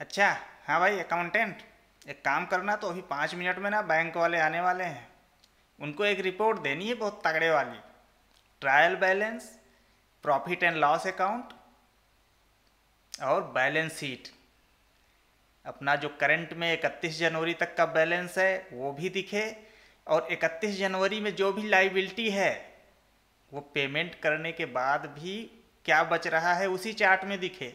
अच्छा हाँ भाई अकाउंटेंट एक काम करना तो अभी पाँच मिनट में ना बैंक वाले आने वाले हैं उनको एक रिपोर्ट देनी है बहुत तगड़े वाली trial balance profit and loss account और बैलेंस शीट अपना जो करंट में 31 जनवरी तक का बैलेंस है वो भी दिखे और 31 जनवरी में जो भी लाइबिलिटी है वो पेमेंट करने के बाद भी क्या बच रहा है उसी चार्ट में दिखे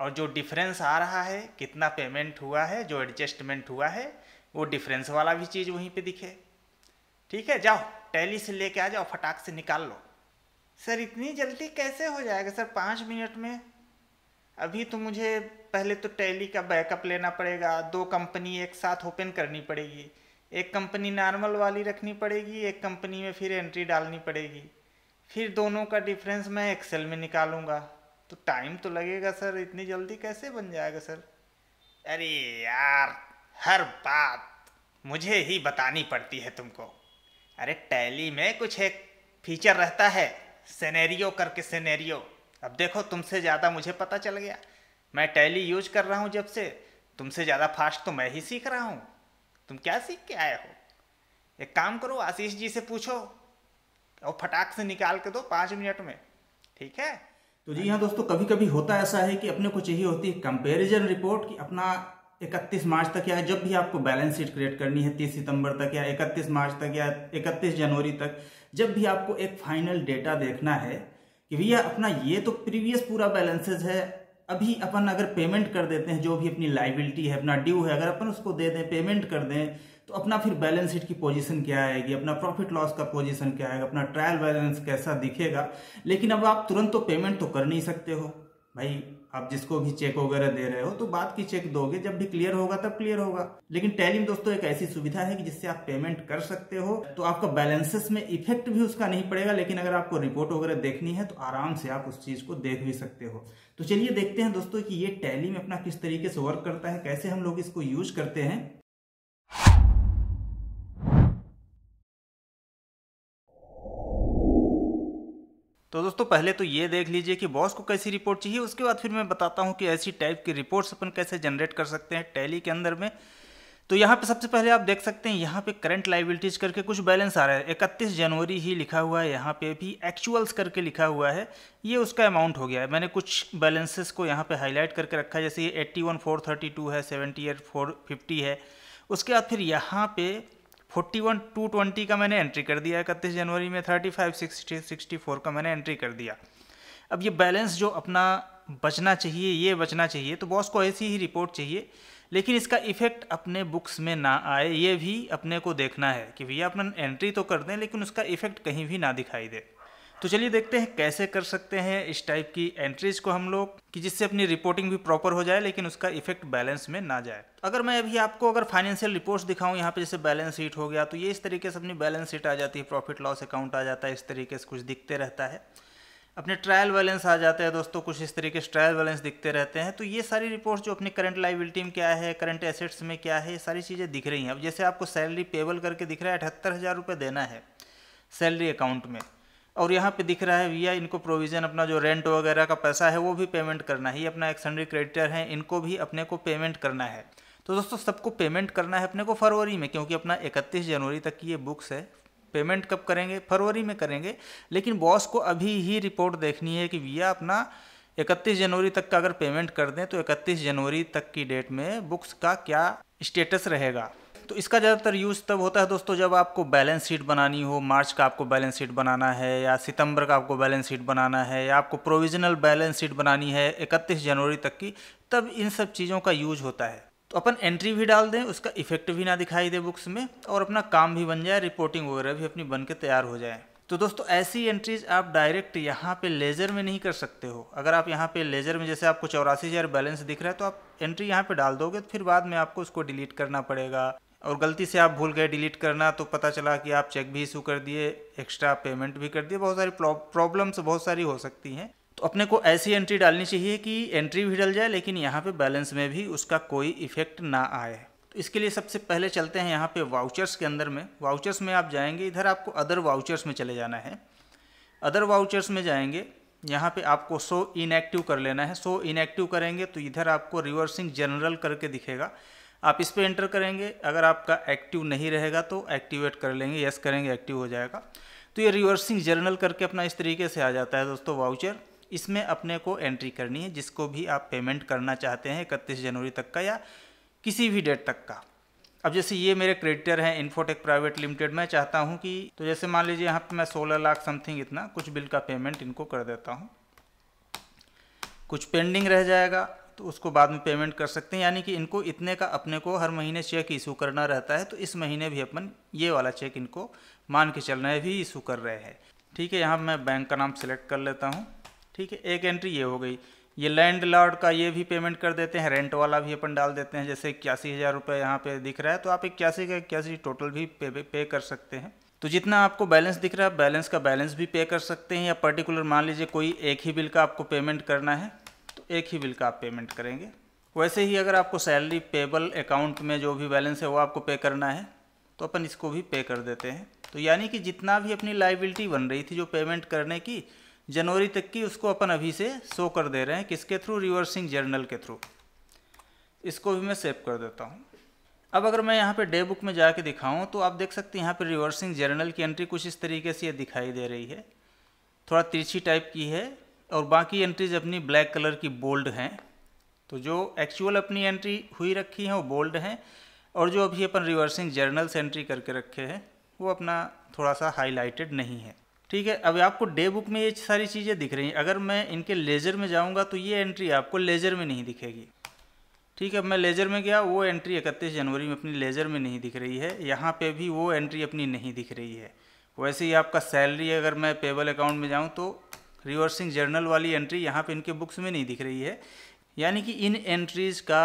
और जो डिफरेंस आ रहा है कितना पेमेंट हुआ है जो एडजस्टमेंट हुआ है वो डिफरेंस वाला भी चीज़ वहीं पे दिखे ठीक है जाओ टैली से लेके आ जाओ फटाक से निकाल लो सर इतनी जल्दी कैसे हो जाएगा सर पाँच मिनट में अभी तो मुझे पहले तो टैली का बैकअप लेना पड़ेगा दो कंपनी एक साथ ओपन करनी पड़ेगी एक कंपनी नॉर्मल वाली रखनी पड़ेगी एक कंपनी में फिर एंट्री डालनी पड़ेगी फिर दोनों का डिफरेंस मैं एक्सेल में निकालूंगा तो टाइम तो लगेगा सर इतनी जल्दी कैसे बन जाएगा सर अरे यार हर बात मुझे ही बतानी पड़ती है तुमको अरे टैली में कुछ एक फीचर रहता है सेनेरियो करके सेनेरियो अब देखो तुमसे ज़्यादा मुझे पता चल गया मैं टैली यूज कर रहा हूँ जब से तुमसे ज़्यादा फास्ट तो मैं ही सीख रहा हूँ तुम क्या सीख के आए हो एक काम करो आशीष जी से पूछो और फटाक से निकाल के दो पाँच मिनट में ठीक है तो जी हाँ दोस्तों कभी कभी होता ऐसा है कि अपने को चाहिए होती है कंपेरिजन रिपोर्ट कि अपना 31 मार्च तक या जब भी आपको बैलेंस शीट क्रिएट करनी है 30 सितंबर तक या 31 मार्च तक या 31 जनवरी तक जब भी आपको एक फाइनल डेटा देखना है कि भैया अपना ये तो प्रीवियस पूरा बैलेंसेज है अभी अपन अगर पेमेंट कर देते हैं जो भी अपनी लाइबिलिटी है अपना ड्यू है अगर अपन उसको दे दें पेमेंट कर दें तो अपना फिर बैलेंस शीट की पोजीशन क्या आएगी अपना प्रॉफिट लॉस का पोजीशन क्या आएगा अपना ट्रायल बैलेंस कैसा दिखेगा लेकिन अब आप तुरंत तो पेमेंट तो कर नहीं सकते हो भाई आप जिसको भी चेक वगैरह दे रहे हो तो बाद की चेक दोगे जब भी क्लियर होगा तब क्लियर होगा लेकिन टैली में दोस्तों एक ऐसी सुविधा है कि जिससे आप पेमेंट कर सकते हो तो आपका बैलेंसेस में इफेक्ट भी उसका नहीं पड़ेगा लेकिन अगर आपको रिपोर्ट वगैरह देखनी है तो आराम से आप उस चीज को देख भी सकते हो तो चलिए देखते हैं दोस्तों की ये टैली में अपना किस तरीके से वर्क करता है कैसे हम लोग इसको यूज करते हैं तो दोस्तों पहले तो ये देख लीजिए कि बॉस को कैसी रिपोर्ट चाहिए उसके बाद फिर मैं बताता हूँ कि ऐसी टाइप की रिपोर्ट्स अपन कैसे जनरेट कर सकते हैं टैली के अंदर में तो यहाँ पे सबसे पहले आप देख सकते हैं यहाँ पे करंट लाइबिलिटीज करके कुछ बैलेंस आ रहा है इकतीस जनवरी ही लिखा हुआ है यहाँ पे भी एक्चुअल्स करके लिखा हुआ है ये उसका अमाउंट हो गया है मैंने कुछ बैलेंसेस को यहाँ पे हाईलाइट करके रखा है जैसे ये eighty one four thirty two है सेवेंटी एट फोर फिफ्टी है उसके बाद फिर यहाँ पे फोर्टी वन टू ट्वेंटी का मैंने एंट्री कर दिया इकतीस जनवरी में thirty five sixty sixty four का मैंने एंट्री कर दिया अब ये बैलेंस जो अपना बचना चाहिए ये बचना चाहिए तो बॉस को ऐसी ही रिपोर्ट चाहिए लेकिन इसका इफेक्ट अपने बुक्स में ना आए ये भी अपने को देखना है कि भैया अपना एंट्री तो कर दें लेकिन उसका इफेक्ट कहीं भी ना दिखाई दे तो चलिए देखते हैं कैसे कर सकते हैं इस टाइप की एंट्रीज को हम लोग कि जिससे अपनी रिपोर्टिंग भी प्रॉपर हो जाए लेकिन उसका इफेक्ट बैलेंस में ना जाए अगर मैं अभी आपको अगर फाइनेंशियल रिपोर्ट्स दिखाऊं यहाँ पे जैसे बैलेंस शीट हो गया तो ये इस तरीके से अपनी बैलेंस शीट आ जाती है प्रॉफिट लॉस अकाउंट आ जाता है इस तरीके से कुछ दिखते रहता है अपने ट्रायल बैलेंस आ जाते हैं दोस्तों कुछ इस तरीके से ट्रायल बैलेंस दिखते रहते हैं तो ये सारी रिपोर्ट्स जो अपनी करंट लाइबिलिटी में क्या है करंट एसेट्स में क्या है ये सारी चीज़ें दिख रही हैं अब जैसे आपको सैलरी पेबल करके दिख रहा है अठहत्तर हज़ार रुपये देना है सैलरी अकाउंट में और यहाँ पे दिख रहा है भैया इनको प्रोविज़न अपना जो रेंट वगैरह का पैसा है वो भी पेमेंट करना है ये अपना एक्सेंडरी क्रेडिटर है इनको भी अपने को पेमेंट करना है तो दोस्तों सबको पेमेंट करना है अपने को फरवरी में क्योंकि अपना इकतीस जनवरी तक की ये बुक्स है पेमेंट कब करेंगे फरवरी में करेंगे लेकिन बॉस को अभी ही रिपोर्ट देखनी है कि भैया अपना 31 जनवरी तक का अगर पेमेंट कर दें तो 31 जनवरी तक की डेट में बुक्स का क्या स्टेटस रहेगा तो इसका ज़्यादातर यूज़ तब होता है दोस्तों जब आपको बैलेंस शीट बनानी हो मार्च का आपको बैलेंस शीट बनाना है या सितंबर का आपको बैलेंस शीट बनाना है या आपको प्रोविजनल बैलेंस शीट बनानी है इकतीस जनवरी तक की तब इन सब चीज़ों का यूज होता है तो अपन एंट्री भी डाल दें उसका इफेक्ट भी ना दिखाई दे बुक्स में और अपना काम भी बन जाए रिपोर्टिंग वगैरह भी अपनी बन के तैयार हो जाए तो दोस्तों ऐसी एंट्रीज आप डायरेक्ट यहाँ पे लेज़र में नहीं कर सकते हो अगर आप यहाँ पे लेज़र में जैसे आपको चौरासी हज़ार बैलेंस दिख रहा है तो आप एंट्री यहाँ पे डाल दोगे तो फिर बाद में आपको उसको डिलीट करना पड़ेगा और गलती से आप भूल गए डिलीट करना तो पता चला कि आप चेक भी इशू कर दिए एक्स्ट्रा पेमेंट भी कर दिए बहुत सारी प्रॉब्लम्स बहुत सारी हो सकती हैं तो अपने को ऐसी एंट्री डालनी चाहिए कि एंट्री भी डल जाए लेकिन यहाँ पे बैलेंस में भी उसका कोई इफेक्ट ना आए तो इसके लिए सबसे पहले चलते हैं यहाँ पे वाउचर्स के अंदर में वाउचर्स में आप जाएंगे इधर आपको अदर वाउचर्स में चले जाना है अदर वाउचर्स में जाएंगे यहाँ पे आपको सो इनएक्टिव कर लेना है सो इनएक्टिव करेंगे तो इधर आपको रिवर्सिंग जनरल करके दिखेगा आप इस पर एंटर करेंगे अगर आपका एक्टिव नहीं रहेगा तो एक्टिवेट कर लेंगे यस करेंगे एक्टिव हो जाएगा तो ये रिवर्सिंग जर्नल करके अपना इस तरीके से आ जाता है दोस्तों वाउचर इसमें अपने को एंट्री करनी है जिसको भी आप पेमेंट करना चाहते हैं इकतीस जनवरी तक का या किसी भी डेट तक का अब जैसे ये मेरे क्रेडिटर हैं इन्फोटेक प्राइवेट लिमिटेड मैं चाहता हूँ कि तो जैसे मान लीजिए यहाँ पर मैं सोलह लाख समथिंग इतना कुछ बिल का पेमेंट इनको कर देता हूँ कुछ पेंडिंग रह जाएगा तो उसको बाद में पेमेंट कर सकते हैं यानी कि इनको इतने का अपने को हर महीने चेक इशू करना रहता है तो इस महीने भी अपन ये वाला चेक इनको मान के चल रहे भी इशू कर रहे हैं ठीक है यहाँ मैं बैंक का नाम सेलेक्ट कर लेता हूँ ठीक है एक एंट्री ये हो गई ये लैंड लॉर्ड का ये भी पेमेंट कर देते हैं रेंट वाला भी अपन डाल देते हैं जैसे इक्यासी हज़ार रुपये यहाँ पर दिख रहा है तो आप इक्यासी का इक्यासी टोटल भी पे, पे, पे कर सकते हैं तो जितना आपको बैलेंस दिख रहा है बैलेंस का बैलेंस भी पे कर सकते हैं या पर्टिकुलर मान लीजिए कोई एक ही बिल का आपको पेमेंट करना है एक ही बिल का आप पेमेंट करेंगे वैसे ही अगर आपको सैलरी पेबल अकाउंट में जो भी बैलेंस है वो आपको पे करना है तो अपन इसको भी पे कर देते हैं तो यानी कि जितना भी अपनी लाइबिलिटी बन रही थी जो पेमेंट करने की जनवरी तक की उसको अपन अभी से शो कर दे रहे हैं किसके थ्रू रिवर्सिंग जर्नल के थ्रू इसको भी मैं सेव कर देता हूँ अब अगर मैं यहाँ पर डे बुक में जाके दिखाऊँ तो आप देख सकते हैं यहाँ पर रिवर्सिंग जर्नल की एंट्री कुछ इस तरीके से ये दिखाई दे रही है थोड़ा तिरछी टाइप की है और बाकी एंट्रीज अपनी ब्लैक कलर की बोल्ड हैं तो जो एक्चुअल अपनी एंट्री हुई रखी हैं वो बोल्ड हैं और जो अभी अपन रिवर्सिंग जर्नल्स एंट्री करके रखे हैं वो अपना थोड़ा सा हाईलाइटेड नहीं है ठीक है अब आपको डे बुक में ये सारी चीज़ें दिख रही हैं अगर मैं इनके लेजर में जाऊँगा तो ये एंट्री आपको लेजर में नहीं दिखेगी ठीक है मैं लेजर में गया वो एंट्री इकतीस जनवरी में अपनी लेजर में नहीं दिख रही है यहाँ पे भी वो एंट्री अपनी नहीं दिख रही है वैसे ही आपका सैलरी अगर मैं पेबल अकाउंट में जाऊँ तो रिवर्सिंग जर्नल वाली एंट्री यहाँ पे इनके बुक्स में नहीं दिख रही है यानी कि इन एंट्रीज़ का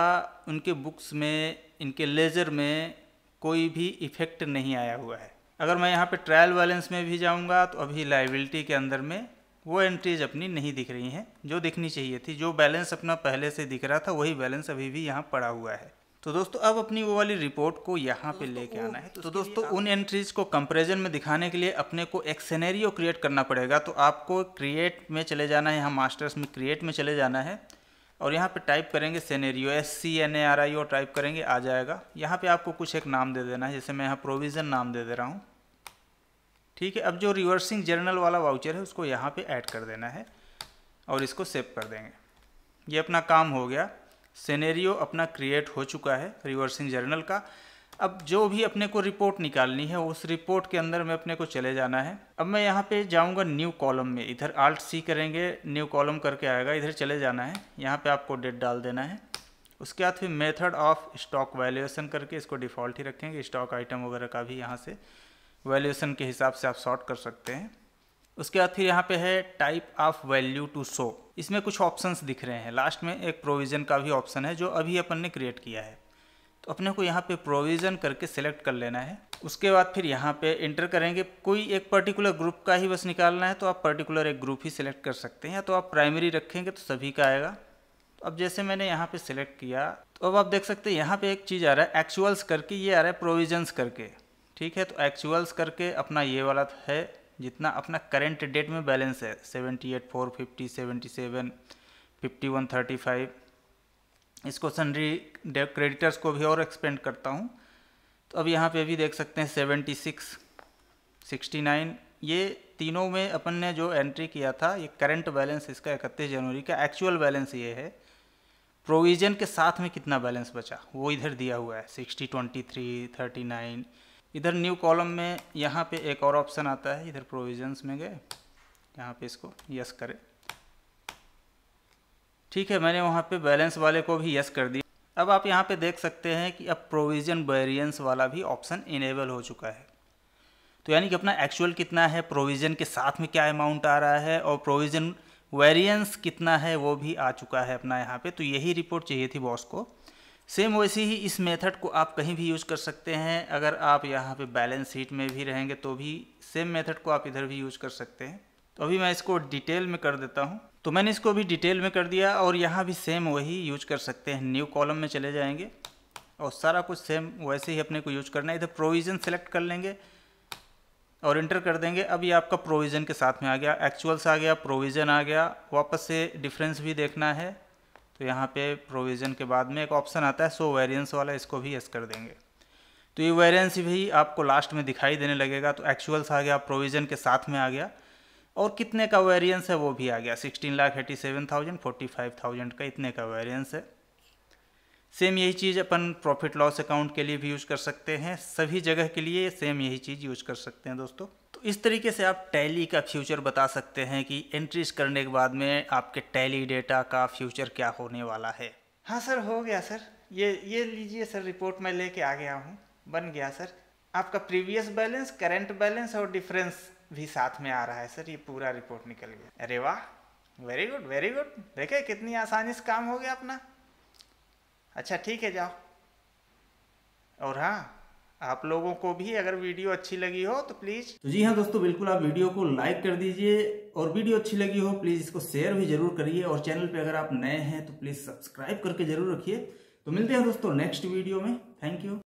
उनके बुक्स में इनके लेजर में कोई भी इफ़ेक्ट नहीं आया हुआ है अगर मैं यहाँ पे ट्रायल बैलेंस में भी जाऊँगा तो अभी लाइबिलिटी के अंदर में वो एंट्रीज अपनी नहीं दिख रही हैं जो दिखनी चाहिए थी जो बैलेंस अपना पहले से दिख रहा था वही बैलेंस अभी भी यहाँ पड़ा हुआ है तो दोस्तों अब अपनी वो वाली रिपोर्ट को यहाँ पे लेके आना है तो, तो दोस्तों उन एंट्रीज को कंपेरिजन में दिखाने के लिए अपने को एक सैनैरियो क्रिएट करना पड़ेगा तो आपको क्रिएट में चले जाना है यहाँ मास्टर्स में क्रिएट में चले जाना है और यहाँ पे टाइप करेंगे scenario S C N A R I O type करेंगे आ जाएगा यहाँ पर आपको कुछ एक नाम दे देना है जैसे मैं यहाँ प्रोविज़न नाम दे दे रहा हूँ ठीक है अब जो रिवर्सिंग जर्नल वाला वाउचर है उसको यहाँ पर ऐड कर देना है और इसको सेव कर देंगे ये अपना काम हो गया सेनेरियो अपना क्रिएट हो चुका है रिवर्सिंग जर्नल का अब जो भी अपने को रिपोर्ट निकालनी है उस रिपोर्ट के अंदर में अपने को चले जाना है अब मैं यहाँ पे जाऊँगा न्यू कॉलम में इधर आल्ट सी करेंगे न्यू कॉलम करके आएगा इधर चले जाना है यहाँ पे आपको डेट डाल देना है उसके बाद फिर मेथड ऑफ स्टॉक वैल्यूएशन करके इसको डिफ़ॉल्ट ही रखेंगे स्टॉक आइटम वगैरह का भी यहाँ से वैल्यूएशन के हिसाब से आप शॉर्ट कर सकते हैं उसके बाद फिर यहाँ पे है type of value to show इसमें कुछ ऑप्शंस दिख रहे हैं लास्ट में एक प्रोविज़न का भी ऑप्शन है जो अभी अपन ने क्रिएट किया है तो अपने को यहाँ पे प्रोविज़न करके सेलेक्ट कर लेना है उसके बाद फिर यहाँ पे इंटर करेंगे कोई एक पर्टिकुलर ग्रुप का ही बस निकालना है तो आप पर्टिकुलर एक ग्रुप ही सिलेक्ट कर सकते हैं या तो आप प्राइमरी रखेंगे तो सभी का आएगा तो अब जैसे मैंने यहाँ पर सिलेक्ट किया तो अब आप देख सकते हैं यहाँ पर एक चीज़ आ रहा है एक्चुअल्स करके ये आ रहा है प्रोविजन्स करके ठीक है तो एक्चुअल्स करके अपना ये वाला है जितना अपना करेंट डेट में बैलेंस है seventy eight four fifty seventy seven fifty one thirty five इस क्वेश्चन क्रेडिटर्स को भी और एक्सपेंड करता हूँ तो अब यहाँ पे भी देख सकते हैं सेवेंटी सिक्स सिक्सटी नाइन ये तीनों में अपन ने जो एंट्री किया था ये करंट बैलेंस इसका इकतीस जनवरी का एक्चुअल बैलेंस ये है प्रोविज़न के साथ में कितना बैलेंस बचा वो इधर दिया हुआ है sixty twenty three thirty nine इधर न्यू कॉलम में यहाँ पे एक और ऑप्शन आता है इधर प्रोविजंस में गए यहाँ पे इसको यस करें ठीक है मैंने वहाँ पे बैलेंस वाले को भी यस कर दिया अब आप यहाँ पे देख सकते हैं कि अब प्रोविज़न वेरियंस वाला भी ऑप्शन इनेबल हो चुका है तो यानी कि अपना एक्चुअल कितना है प्रोविज़न के साथ में क्या अमाउंट आ रहा है और प्रोविज़न वेरियंस कितना है वो भी आ चुका है अपना यहाँ पे तो यही रिपोर्ट चाहिए थी बॉस को सेम वैसे ही इस मेथड को आप कहीं भी यूज कर सकते हैं अगर आप यहाँ पे बैलेंस शीट में भी रहेंगे तो भी सेम मेथड को आप इधर भी यूज कर सकते हैं तो अभी मैं इसको डिटेल में कर देता हूँ तो मैंने इसको भी डिटेल में कर दिया और यहाँ भी सेम वही यूज कर सकते हैं न्यू कॉलम में चले जाएंगे और सारा कुछ सेम वैसे ही अपने को यूज करना है इधर प्रोविज़न सेलेक्ट कर लेंगे और इंटर कर देंगे अब ये आपका प्रोविज़न के साथ में आ गया एक्चुअल्स आ गया प्रोविज़न आ गया वापस से डिफरेंस भी देखना है तो यहाँ पे प्रोविज़न के बाद में एक ऑप्शन आता है सो वेरिएंस वाला इसको भी यस कर देंगे तो ये वेरिएंस भी आपको लास्ट में दिखाई देने लगेगा तो एक्चुअल्स आ गया प्रोविज़न के साथ में आ गया और कितने का वेरियंस है वो भी आ गया sixteen lakh eighty seven thousand forty five thousand का इतने का वेरियंस है सेम यही चीज़ अपन प्रॉफिट लॉस अकाउंट के लिए भी यूज़ कर सकते हैं सभी जगह के लिए सेम यही चीज़ यूज़ कर सकते हैं दोस्तों तो इस तरीके से आप टैली का फ्यूचर बता सकते हैं कि एंट्रीज करने के बाद में आपके टैली डेटा का फ्यूचर क्या होने वाला है हाँ सर हो गया सर ये ये लीजिए सर रिपोर्ट मैं लेके आ गया हूँ बन गया सर आपका प्रीवियस बैलेंस करेंट बैलेंस और डिफरेंस भी साथ में आ रहा है सर ये पूरा रिपोर्ट निकल गया अरे वाह वेरी गुड वेरी गुड देखे कितनी आसानी से काम हो गया अपना अच्छा ठीक है जाओ और हाँ आप लोगों को भी अगर वीडियो अच्छी लगी हो तो प्लीज तो जी हाँ दोस्तों बिल्कुल आप वीडियो को लाइक कर दीजिए और वीडियो अच्छी लगी हो प्लीज इसको शेयर भी जरूर करिए और चैनल पे अगर आप नए हैं तो प्लीज सब्सक्राइब करके जरूर रखिए तो मिलते हैं दोस्तों नेक्स्ट वीडियो में थैंक यू